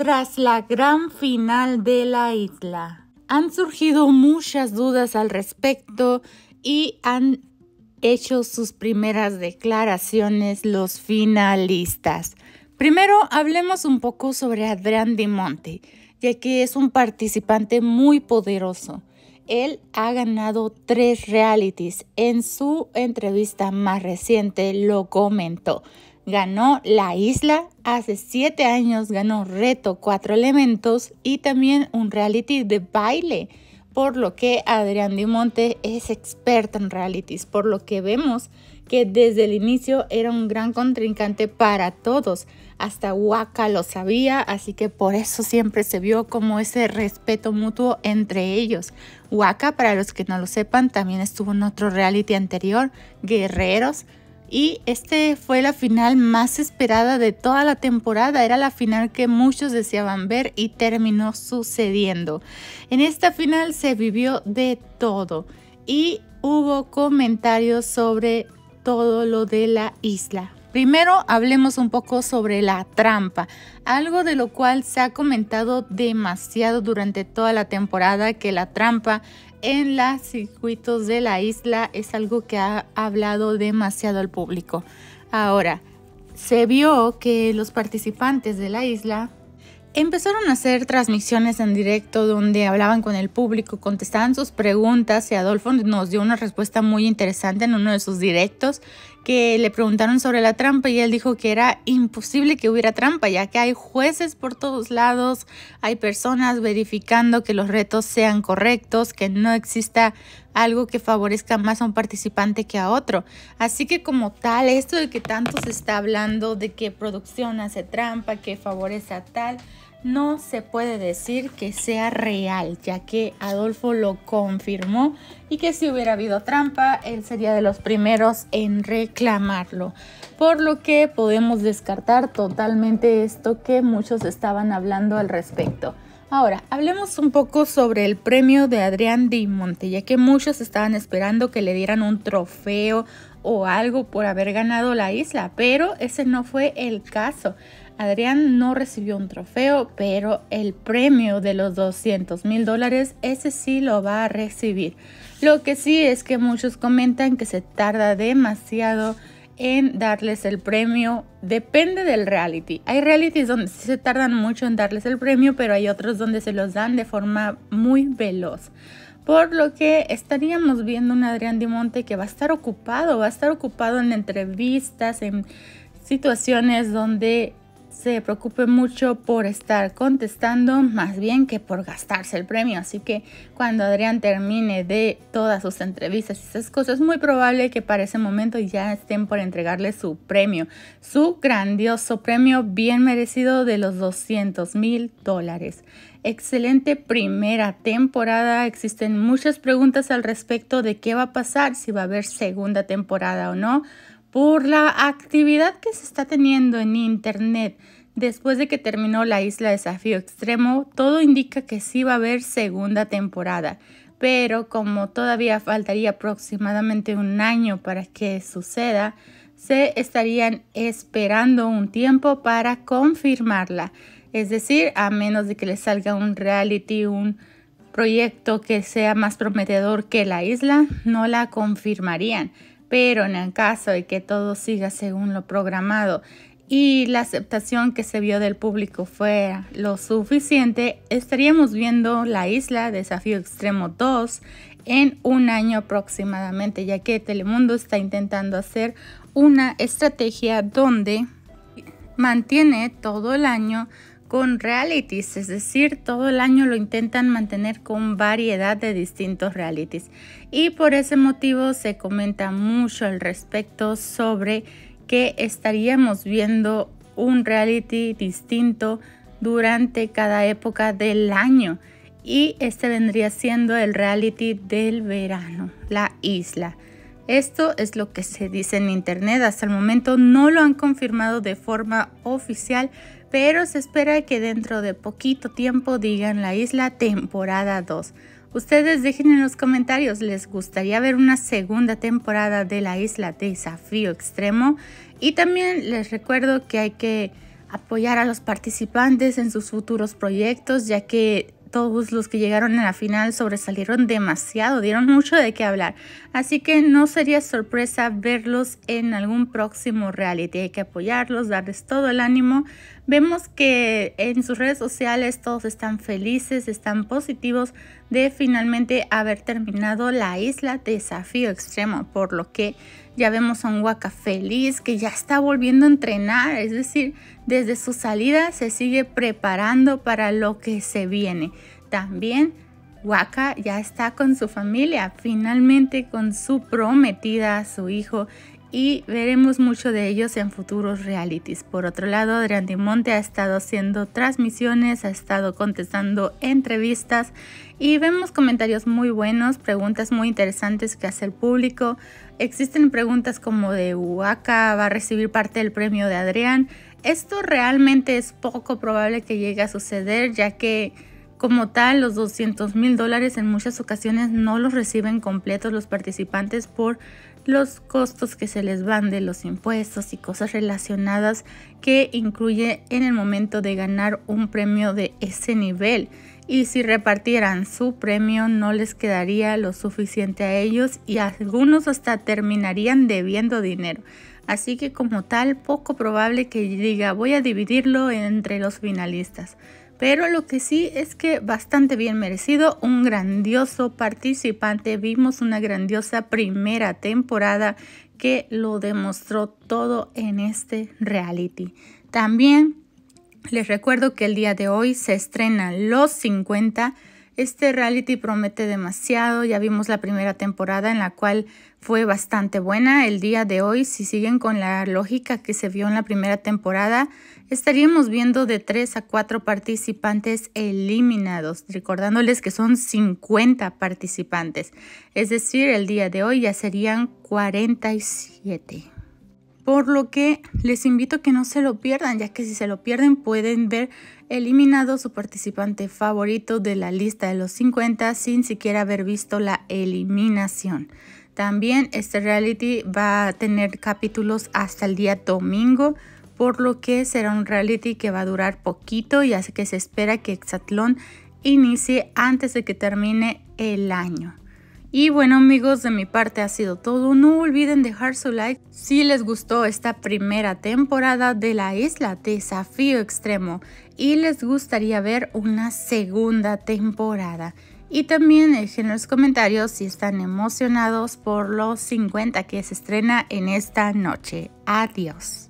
Tras la gran final de la isla, han surgido muchas dudas al respecto y han hecho sus primeras declaraciones los finalistas. Primero hablemos un poco sobre Adrián Monte, ya que es un participante muy poderoso. Él ha ganado tres realities. En su entrevista más reciente lo comentó ganó La Isla, hace siete años ganó Reto Cuatro Elementos y también un reality de baile, por lo que Adrián Dimonte es experto en realities, por lo que vemos que desde el inicio era un gran contrincante para todos. Hasta Waka lo sabía, así que por eso siempre se vio como ese respeto mutuo entre ellos. Waka, para los que no lo sepan, también estuvo en otro reality anterior, Guerreros, y este fue la final más esperada de toda la temporada, era la final que muchos deseaban ver y terminó sucediendo. En esta final se vivió de todo y hubo comentarios sobre todo lo de la isla. Primero hablemos un poco sobre la trampa, algo de lo cual se ha comentado demasiado durante toda la temporada, que la trampa en los circuitos de la isla es algo que ha hablado demasiado al público. Ahora, se vio que los participantes de la isla Empezaron a hacer transmisiones en directo donde hablaban con el público, contestaban sus preguntas y Adolfo nos dio una respuesta muy interesante en uno de sus directos que le preguntaron sobre la trampa y él dijo que era imposible que hubiera trampa, ya que hay jueces por todos lados, hay personas verificando que los retos sean correctos, que no exista algo que favorezca más a un participante que a otro. Así que como tal, esto de que tanto se está hablando de que producción hace trampa, que favorece a tal, no se puede decir que sea real, ya que Adolfo lo confirmó y que si hubiera habido trampa, él sería de los primeros en reclamarlo. Por lo que podemos descartar totalmente esto que muchos estaban hablando al respecto. Ahora, hablemos un poco sobre el premio de Adrián Di Monte, ya que muchos estaban esperando que le dieran un trofeo o algo por haber ganado la isla, pero ese no fue el caso. Adrián no recibió un trofeo, pero el premio de los 200 mil dólares, ese sí lo va a recibir. Lo que sí es que muchos comentan que se tarda demasiado en darles el premio. Depende del reality. Hay realities donde sí se tardan mucho en darles el premio, pero hay otros donde se los dan de forma muy veloz. Por lo que estaríamos viendo un Adrián Monte que va a estar ocupado, va a estar ocupado en entrevistas, en situaciones donde se preocupe mucho por estar contestando más bien que por gastarse el premio. Así que cuando Adrián termine de todas sus entrevistas y esas cosas, es muy probable que para ese momento ya estén por entregarle su premio, su grandioso premio bien merecido de los 200 mil dólares. Excelente primera temporada. Existen muchas preguntas al respecto de qué va a pasar, si va a haber segunda temporada o no por la actividad que se está teniendo en Internet después de que terminó la isla Desafío Extremo, todo indica que sí va a haber segunda temporada. Pero como todavía faltaría aproximadamente un año para que suceda, se estarían esperando un tiempo para confirmarla. Es decir, a menos de que le salga un reality, un proyecto que sea más prometedor que la isla, no la confirmarían pero en el caso de que todo siga según lo programado y la aceptación que se vio del público fuera lo suficiente, estaríamos viendo la isla Desafío Extremo 2 en un año aproximadamente, ya que Telemundo está intentando hacer una estrategia donde mantiene todo el año con realities, es decir, todo el año lo intentan mantener con variedad de distintos realities. Y por ese motivo se comenta mucho al respecto sobre que estaríamos viendo un reality distinto durante cada época del año. Y este vendría siendo el reality del verano, la isla. Esto es lo que se dice en internet. Hasta el momento no lo han confirmado de forma oficial, pero se espera que dentro de poquito tiempo digan la isla temporada 2. Ustedes dejen en los comentarios, ¿les gustaría ver una segunda temporada de la isla Desafío Extremo? Y también les recuerdo que hay que apoyar a los participantes en sus futuros proyectos, ya que todos los que llegaron a la final sobresalieron demasiado, dieron mucho de qué hablar, así que no sería sorpresa verlos en algún próximo reality. Hay que apoyarlos, darles todo el ánimo. Vemos que en sus redes sociales todos están felices, están positivos de finalmente haber terminado la isla Desafío Extremo, por lo que ya vemos a un Waka feliz que ya está volviendo a entrenar, es decir, desde su salida se sigue preparando para lo que se viene. También Waka ya está con su familia, finalmente con su prometida, su hijo y veremos mucho de ellos en futuros realities. Por otro lado, Adrián Dimonte ha estado haciendo transmisiones, ha estado contestando entrevistas y vemos comentarios muy buenos, preguntas muy interesantes que hace el público. Existen preguntas como de Huaca va a recibir parte del premio de Adrián. Esto realmente es poco probable que llegue a suceder ya que como tal, los 200 mil dólares en muchas ocasiones no los reciben completos los participantes por los costos que se les van de los impuestos y cosas relacionadas que incluye en el momento de ganar un premio de ese nivel. Y si repartieran su premio no les quedaría lo suficiente a ellos y algunos hasta terminarían debiendo dinero. Así que como tal, poco probable que diga voy a dividirlo entre los finalistas pero lo que sí es que bastante bien merecido, un grandioso participante, vimos una grandiosa primera temporada que lo demostró todo en este reality. También les recuerdo que el día de hoy se estrena los 50 este reality promete demasiado, ya vimos la primera temporada en la cual fue bastante buena. El día de hoy, si siguen con la lógica que se vio en la primera temporada, estaríamos viendo de 3 a 4 participantes eliminados, recordándoles que son 50 participantes. Es decir, el día de hoy ya serían 47 por lo que les invito a que no se lo pierdan, ya que si se lo pierden pueden ver eliminado su participante favorito de la lista de los 50 sin siquiera haber visto la eliminación. También este reality va a tener capítulos hasta el día domingo, por lo que será un reality que va a durar poquito y así que se espera que Exatlón inicie antes de que termine el año. Y bueno amigos, de mi parte ha sido todo. No olviden dejar su like si les gustó esta primera temporada de la isla Desafío Extremo y les gustaría ver una segunda temporada. Y también dejen los comentarios si están emocionados por los 50 que se estrena en esta noche. Adiós.